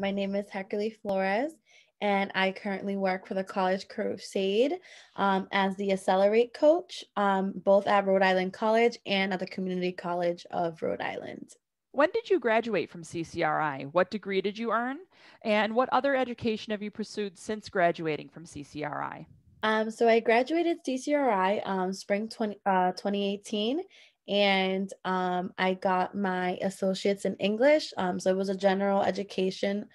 My name is Heckerly Flores, and I currently work for the College Crusade um, as the Accelerate coach, um, both at Rhode Island College and at the Community College of Rhode Island. When did you graduate from CCRI? What degree did you earn? And what other education have you pursued since graduating from CCRI? Um, so I graduated CCRI um, spring 20, uh, 2018, and um, I got my associate's in English. Um, so it was a general education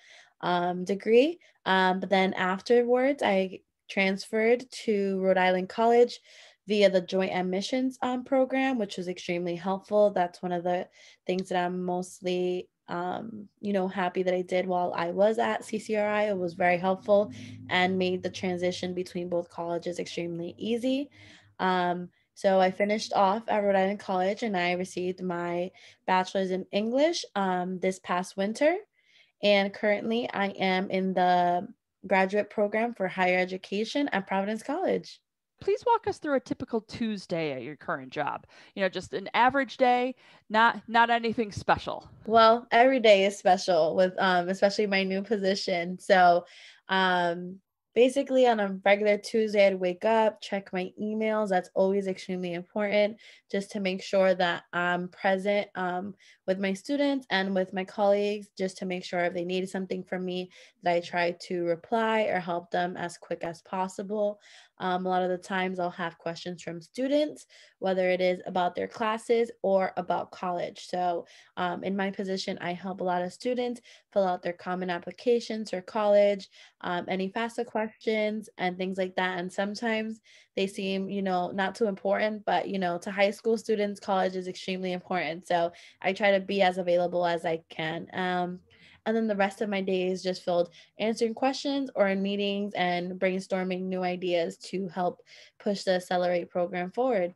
um, degree. Um, but then afterwards, I transferred to Rhode Island College via the Joint Admissions um, program, which was extremely helpful. That's one of the things that I'm mostly um, you know, happy that I did while I was at CCRI. It was very helpful and made the transition between both colleges extremely easy. Um, so I finished off at Rhode Island College and I received my bachelor's in English um, this past winter. And currently I am in the graduate program for higher education at Providence College. Please walk us through a typical Tuesday at your current job. You know, just an average day, not not anything special. Well, every day is special with um, especially my new position. So um, basically on a regular Tuesday, I'd wake up, check my emails. That's always extremely important just to make sure that I'm present um, with my students and with my colleagues, just to make sure if they needed something from me that I try to reply or help them as quick as possible. Um, a lot of the times I'll have questions from students, whether it is about their classes or about college. So um, in my position, I help a lot of students fill out their common applications for college, um, any FAFSA questions and things like that. And sometimes they seem, you know, not too important, but, you know, to high school students, college is extremely important. So I try to be as available as I can. Um, and then the rest of my day is just filled answering questions or in meetings and brainstorming new ideas to help push the Accelerate program forward.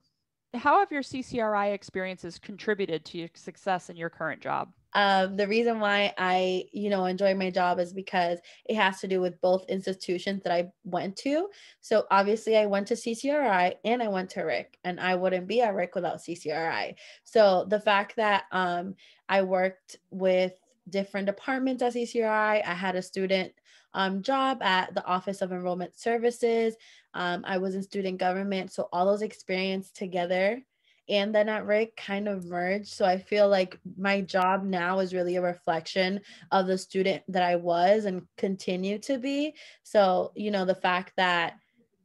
How have your CCRI experiences contributed to your success in your current job? Um, the reason why I, you know, enjoy my job is because it has to do with both institutions that I went to. So obviously, I went to CCRI and I went to RIC, and I wouldn't be at RIC without CCRI. So the fact that um, I worked with different departments at CCRI. I had a student um, job at the Office of Enrollment Services. Um, I was in student government. So all those experience together and then at Rick kind of merged. So I feel like my job now is really a reflection of the student that I was and continue to be. So, you know, the fact that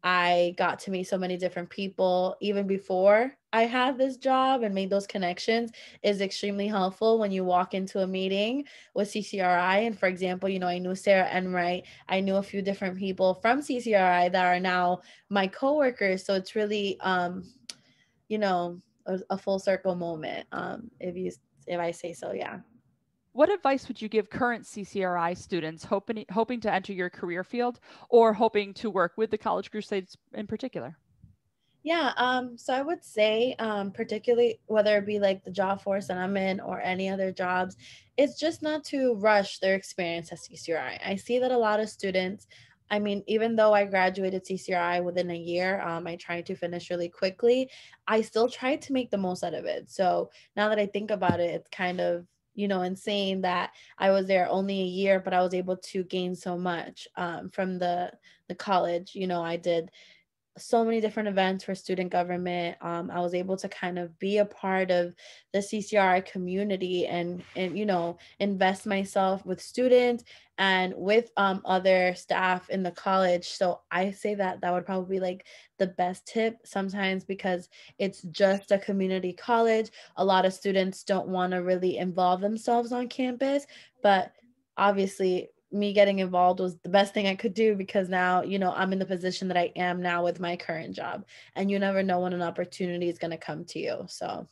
I got to meet so many different people even before I had this job and made those connections is extremely helpful when you walk into a meeting with CCRI. And for example, you know, I knew Sarah Enright, I knew a few different people from CCRI that are now my coworkers. So it's really, um, you know, a, a full circle moment, um, if you if I say so, yeah. What advice would you give current CCRI students hoping, hoping to enter your career field or hoping to work with the College Crusades in particular? Yeah, um, so I would say, um, particularly whether it be like the job force that I'm in or any other jobs, it's just not to rush their experience at CCRI. I see that a lot of students, I mean, even though I graduated CCRI within a year, um, I tried to finish really quickly. I still tried to make the most out of it. So now that I think about it, it's kind of you know, and saying that I was there only a year, but I was able to gain so much um, from the the college. You know, I did so many different events for student government. Um, I was able to kind of be a part of the CCRI community and and you know invest myself with students and with um, other staff in the college. So I say that that would probably be like the best tip sometimes because it's just a community college. A lot of students don't want to really involve themselves on campus, but obviously me getting involved was the best thing I could do because now, you know, I'm in the position that I am now with my current job. And you never know when an opportunity is going to come to you. So